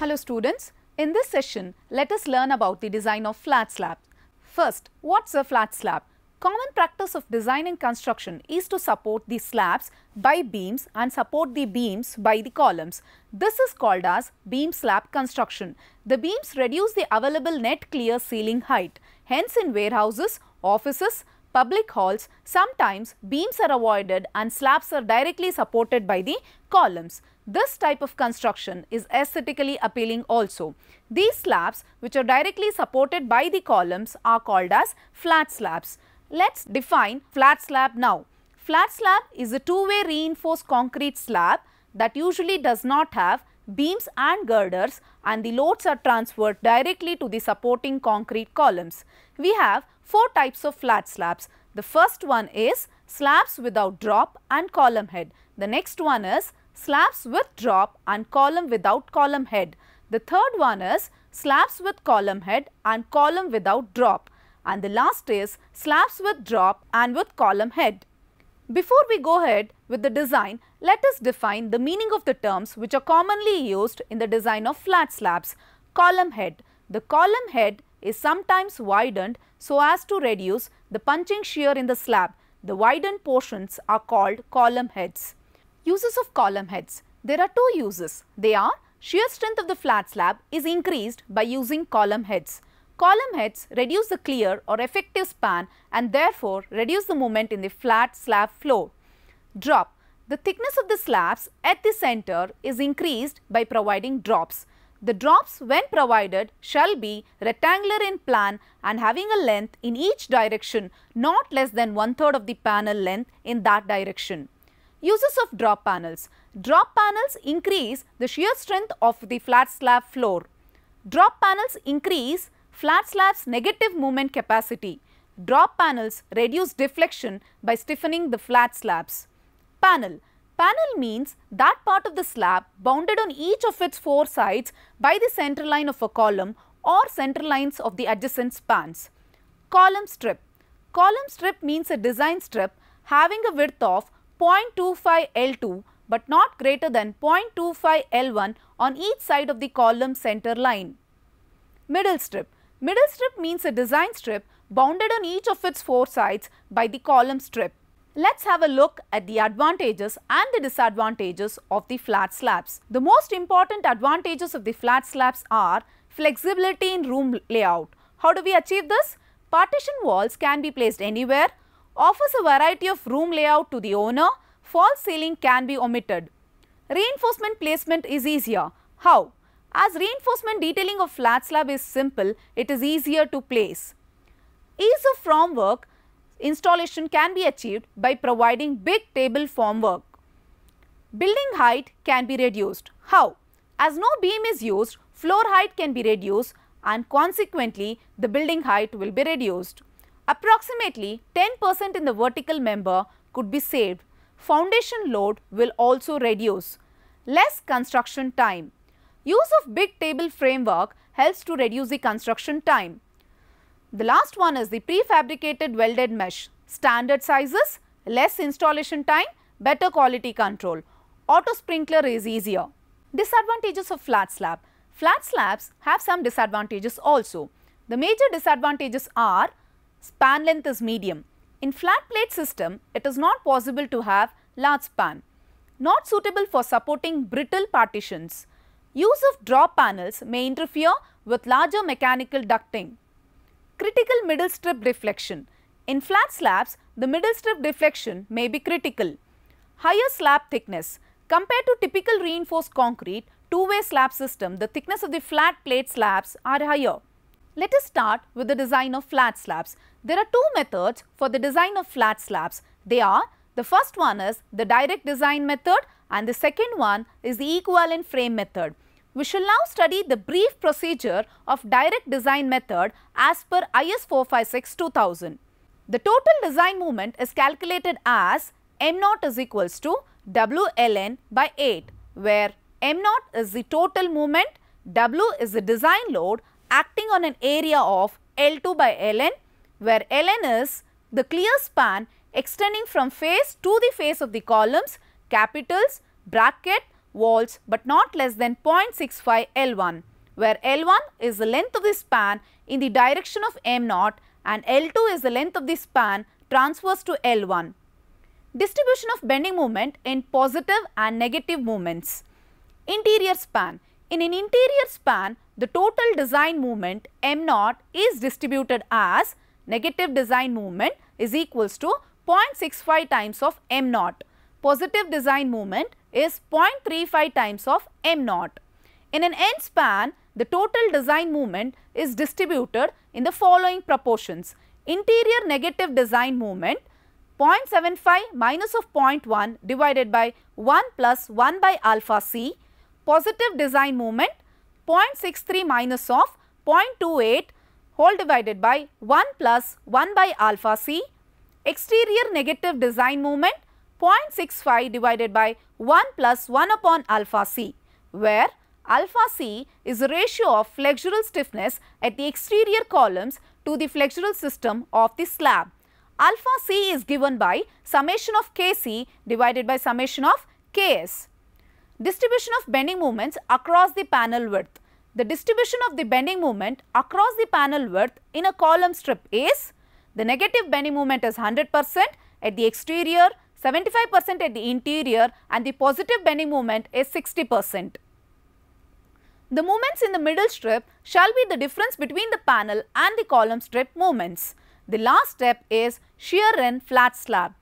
Hello students, in this session let us learn about the design of flat slab. First, what's a flat slab? Common practice of design and construction is to support the slabs by beams and support the beams by the columns. This is called as beam slab construction. The beams reduce the available net clear ceiling height. Hence in warehouses, offices, public halls, sometimes beams are avoided and slabs are directly supported by the columns. This type of construction is aesthetically appealing also. These slabs which are directly supported by the columns are called as flat slabs. Let's define flat slab now. Flat slab is a two-way reinforced concrete slab that usually does not have beams and girders and the loads are transferred directly to the supporting concrete columns. We have four types of flat slabs. The first one is slabs without drop and column head. The next one is slabs with drop and column without column head. The third one is slabs with column head and column without drop. And the last is slabs with drop and with column head. Before we go ahead with the design, let us define the meaning of the terms which are commonly used in the design of flat slabs. Column head. The column head is sometimes widened so as to reduce the punching shear in the slab. The widened portions are called column heads. Uses of column heads. There are two uses. They are shear strength of the flat slab is increased by using column heads. Column heads reduce the clear or effective span and therefore reduce the moment in the flat slab floor. Drop. The thickness of the slabs at the center is increased by providing drops. The drops when provided shall be rectangular in plan and having a length in each direction not less than one third of the panel length in that direction. Uses of drop panels. Drop panels increase the shear strength of the flat slab floor. Drop panels increase flat slab's negative moment capacity. Drop panels reduce deflection by stiffening the flat slabs. Panel. Panel means that part of the slab bounded on each of its four sides by the center line of a column or center lines of the adjacent spans. Column strip. Column strip means a design strip having a width of 0.25 L2 but not greater than 0.25 L1 on each side of the column center line. Middle strip. Middle strip means a design strip bounded on each of its four sides by the column strip. Let's have a look at the advantages and the disadvantages of the flat slabs. The most important advantages of the flat slabs are flexibility in room layout. How do we achieve this? Partition walls can be placed anywhere offers a variety of room layout to the owner, false ceiling can be omitted. Reinforcement placement is easier. How? As reinforcement detailing of flat slab is simple, it is easier to place. Ease of formwork installation can be achieved by providing big table formwork. Building height can be reduced. How? As no beam is used, floor height can be reduced and consequently the building height will be reduced. Approximately 10% in the vertical member could be saved. Foundation load will also reduce. Less construction time. Use of big table framework helps to reduce the construction time. The last one is the prefabricated welded mesh. Standard sizes, less installation time, better quality control. Auto sprinkler is easier. Disadvantages of flat slab. Flat slabs have some disadvantages also. The major disadvantages are span length is medium. In flat plate system, it is not possible to have large span. Not suitable for supporting brittle partitions. Use of draw panels may interfere with larger mechanical ducting. Critical middle strip deflection. In flat slabs, the middle strip deflection may be critical. Higher slab thickness. Compared to typical reinforced concrete, two-way slab system, the thickness of the flat plate slabs are higher. Let us start with the design of flat slabs. There are two methods for the design of flat slabs. They are the first one is the direct design method and the second one is the equivalent frame method. We shall now study the brief procedure of direct design method as per IS 456-2000. The total design movement is calculated as m0 is equals to WLN by 8 where m0 is the total movement, W is the design load acting on an area of L2 by Ln where ln is the clear span extending from face to the face of the columns, capitals, bracket, walls but not less than 0.65 L1 where L1 is the length of the span in the direction of M0 and L2 is the length of the span transverse to L1. Distribution of bending moment in positive and negative moments. Interior span. In an interior span, the total design moment M0 is distributed as Negative design movement is equals to 0.65 times of m naught. Positive design movement is 0.35 times of m naught. In an n span, the total design movement is distributed in the following proportions. Interior negative design movement 0.75 minus of 0.1 divided by 1 plus 1 by alpha c. Positive design movement 0.63 minus of 0.28 whole divided by 1 plus 1 by alpha c. Exterior negative design moment 0.65 divided by 1 plus 1 upon alpha c where alpha c is the ratio of flexural stiffness at the exterior columns to the flexural system of the slab. Alpha c is given by summation of kc divided by summation of ks. Distribution of bending moments across the panel width. The distribution of the bending moment across the panel width in a column strip is the negative bending moment is 100% at the exterior, 75% at the interior and the positive bending moment is 60%. The moments in the middle strip shall be the difference between the panel and the column strip moments. The last step is shear and flat slab.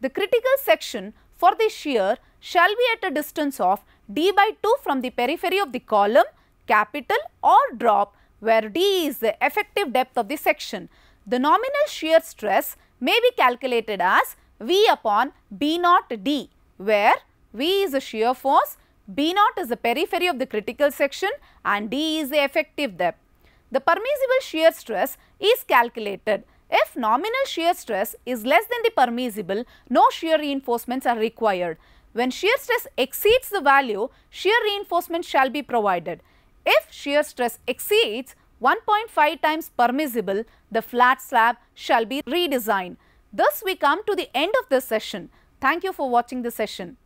The critical section for the shear shall be at a distance of d by 2 from the periphery of the column capital or drop where d is the effective depth of the section. The nominal shear stress may be calculated as V upon B naught d where V is the shear force, B naught is the periphery of the critical section and d is the effective depth. The permissible shear stress is calculated if nominal shear stress is less than the permissible, no shear reinforcements are required. When shear stress exceeds the value, shear reinforcement shall be provided. If shear stress exceeds 1.5 times permissible, the flat slab shall be redesigned. Thus, we come to the end of this session. Thank you for watching the session.